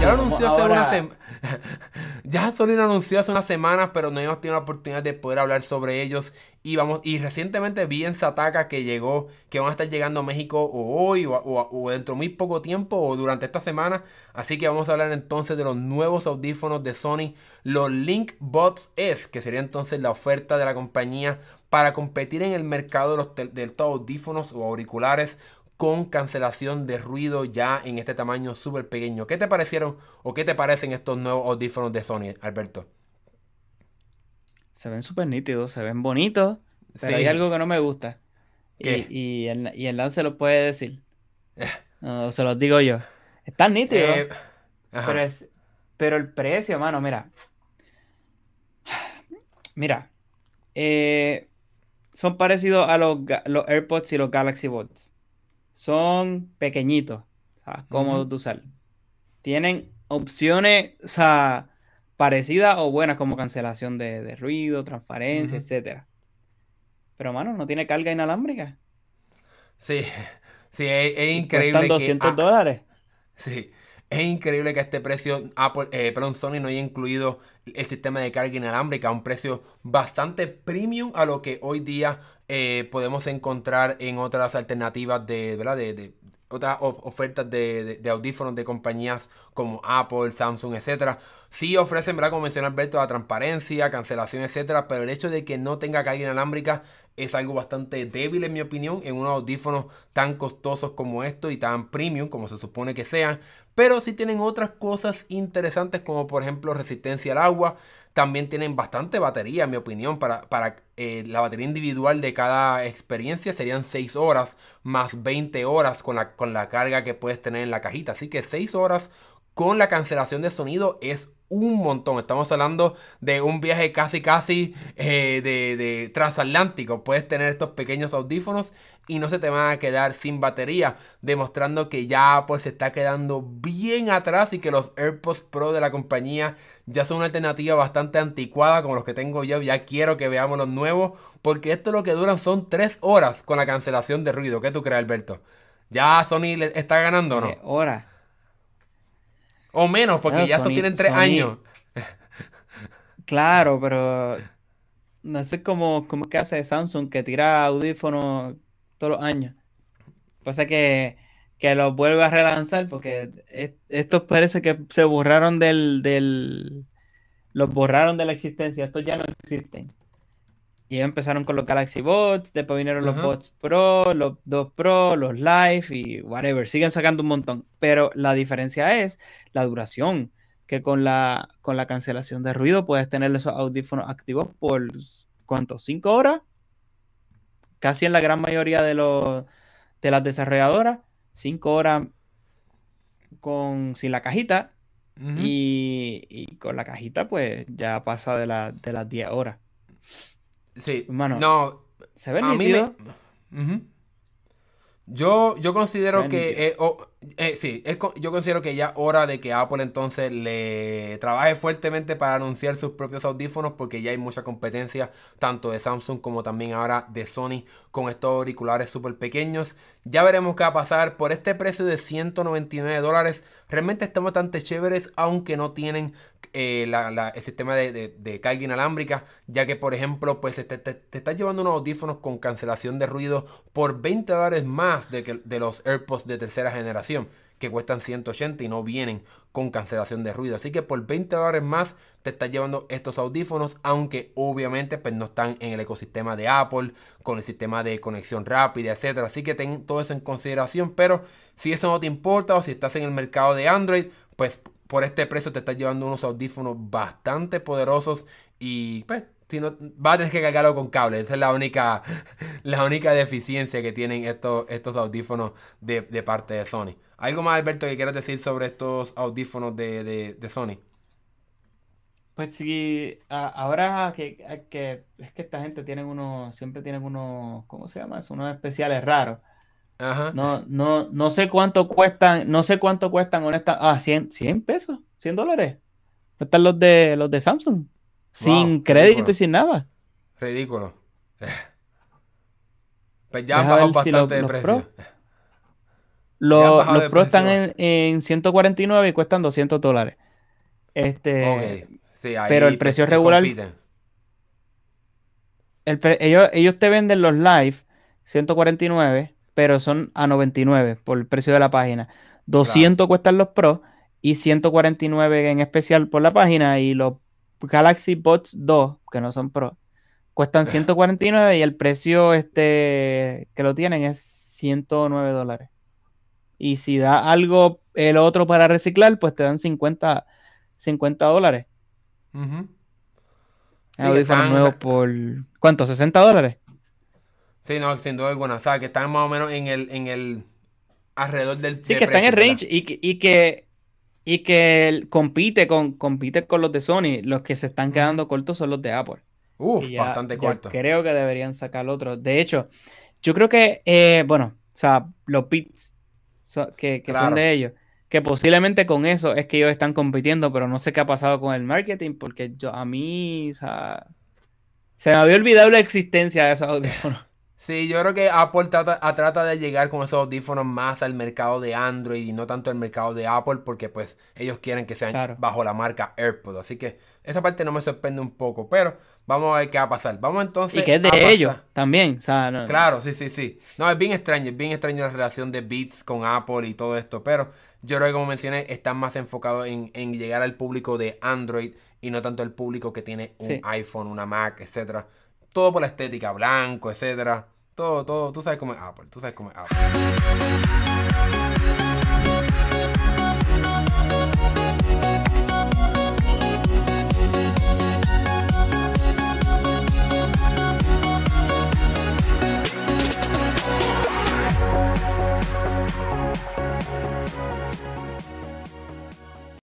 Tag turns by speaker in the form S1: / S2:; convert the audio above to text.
S1: Ya lo anunció hace una semana. ya Sony anunció hace unas semanas, pero no hemos tenido la oportunidad de poder hablar sobre ellos. Y vamos y recientemente vi en Sataka que llegó, que van a estar llegando a México hoy o, dentro de muy poco tiempo o durante esta semana. Así que vamos a hablar entonces de los nuevos audífonos de Sony, los Link LinkBots S, que sería entonces la oferta de la compañía para competir en el mercado de los, de los audífonos o auriculares con cancelación de ruido ya en este tamaño súper pequeño. ¿Qué te parecieron o qué te parecen estos nuevos audífonos de Sony, Alberto?
S2: Se ven súper nítidos, se ven bonitos, pero hay algo que no me gusta. Y, el, lance lo puede decir. Eh. no, se los digo yo. Están nítidos. Eh, pero, el precio, mano, mira. Mira. Eh, son parecidos a los, los AirPods y los Galaxy Buds son pequeñitos, ¿sabes? sea, cómodos de usar. Tienen opciones, o sea, parecidas o buenas como cancelación de, ruido, transparencia, etcétera. Pero, mano, no tiene carga inalámbrica.
S1: Sí, sí, es, increíble. Que, 200 ah, dólares. Sí, es increíble que este precio Apple, eh, Sony no haya incluido el sistema de carga inalámbrica a un precio bastante premium a lo que hoy día eh, podemos encontrar en otras alternativas de, de otras ofertas de, audífonos de compañías como Apple, Samsung, etcétera. Sí ofrecen, ¿verdad? Como mencionó Alberto, la transparencia, cancelación, etcétera. Pero el hecho de que no tenga calle inalámbrica es algo bastante débil, en mi opinión, en unos audífonos tan costosos como estos y tan premium como se supone que sean. Pero sí tienen otras cosas interesantes, como por ejemplo resistencia al agua. También tienen bastante batería, en mi opinión, para, para eh, la batería individual de cada experiencia serían 6 horas más 20 horas con la, con la carga que puedes tener en la cajita. Así que 6 horas con la cancelación de sonido es un montón. Estamos hablando de un viaje casi casi eh, de, transatlántico. Puedes tener estos pequeños audífonos y no se te van a quedar sin batería, demostrando que ya pues se está quedando bien atrás y que los AirPods Pro de la compañía ya son una alternativa bastante anticuada como los que tengo yo, ya quiero que veamos los nuevos, porque esto lo que duran son tres horas con la cancelación de ruido. ¿Qué tú crees, Alberto? ¿Ya Sony le está ganando ¿no? no? Eh, horas.
S2: O menos, porque ya estos tienen tres años. Claro, pero no sé cómo, cómo que hace Samsung que tira audífonos todos los años. Pasa que, que los vuelve a relanzar porque estos parece que se borraron del, del... Los borraron de la existencia, estos ya no existen. Y empezaron con los Galaxy Bots, después vinieron los Bots Pro, los 2 Pro, los Live y whatever. Siguen sacando un montón. Pero la diferencia es la duración, que con la, con la cancelación de ruido puedes tener esos audífonos activos por, ¿cuánto? cinco horas? Casi en la gran mayoría de, los, de las desarrolladoras. 5 horas con, sin la cajita. y, con la cajita pues ya pasa de, de las 10 horas. Sí. Mano, no. ¿Se ve a nítido? Mí me... uh -huh. Yo, yo considero que
S1: eh, oh, eh, sí, yo considero que ya hora de que Apple entonces le trabaje fuertemente para anunciar sus propios audífonos porque ya hay mucha competencia tanto de Samsung como también ahora de Sony con estos auriculares súper pequeños. Ya veremos qué va a pasar por este precio de 199 dólares. Realmente están bastante chéveres aunque no tienen eh, el sistema de, de, carga inalámbrica, ya que por ejemplo, pues te, te, estás llevando unos audífonos con cancelación de ruido por 20 dólares más que, de los AirPods de tercera generación que cuestan 180 y no vienen con cancelación de ruido. Así que por 20 dólares más te estás llevando estos audífonos, aunque obviamente pues, no están en el ecosistema de Apple, con el sistema de conexión rápida, etcétera. Así que ten todo eso en consideración, pero si eso no te importa o si estás en el mercado de Android, pues por este precio te estás llevando unos audífonos bastante poderosos y pues, si no, vas a tener que cargarlo con cable. Esa es la única, la única deficiencia que tienen estos, estos audífonos de parte de Sony. ¿Algo más, Alberto, que quieras decir sobre estos audífonos de, Sony?
S2: Pues sí, ahora que, es que esta gente tiene unos, siempre tiene unos, ¿cómo se llama? Son unos especiales raros. Ajá. No, no, sé cuánto cuestan, no sé cuánto cuestan honestamente. Ah, 100, 100 pesos, 100 dólares. Están los de los de Samsung. sin crédito y sin nada.
S1: Ridículo. Pues ya bajó bastante de precio.
S2: Los, Pro están en, 149 y cuestan 200 dólares. Este, pero el precio regular. ellos, te venden los live 149, pero son a 99 por el precio de la página. 200 cuestan los Pro y 149 en especial por la página. Y los Galaxy Bots 2, que no son Pro, cuestan 149 y el precio este, que lo tienen es 109 dólares. Y si da algo el otro para reciclar, pues te dan 50, 50 dólares. por. ¿Cuánto? ¿60 dólares? Sí,
S1: no, sin duda alguna. O sea, que están más o menos en el. En el alrededor del. Sí, que están en el range y
S2: que, y que. Y compite con, compite con los de Sony. Los que se están quedando cortos son los de Apple. Uf, bastante cortos. Creo que deberían sacar otro. De hecho, yo creo que, eh, bueno, o sea, los pits que, son de ellos. Que posiblemente con eso es que ellos están compitiendo, pero no sé qué ha pasado con el marketing, porque yo a mí se me había olvidado la existencia de esos audífonos. Sí,
S1: yo creo que Apple ah, trata, de llegar con esos audífonos más al mercado de Android y no tanto al mercado de Apple porque pues ellos quieren que sean bajo la marca AirPods. Así que esa parte no me sorprende un poco, pero Vamos a ver qué va a pasar. Vamos entonces. Y que es de ellos
S2: también. claro, sí,
S1: sí, sí. No, es bien extraño, es bien extraño la relación de Beats con Apple y todo esto. Pero yo creo que, como mencioné, están más enfocados en, llegar al público de Android y no tanto el público que tiene un iPhone, una Mac, etc Todo por la estética, blanco, etcétera. Todo, todo. Tú sabes cómo es Apple. Tú sabes cómo es Apple.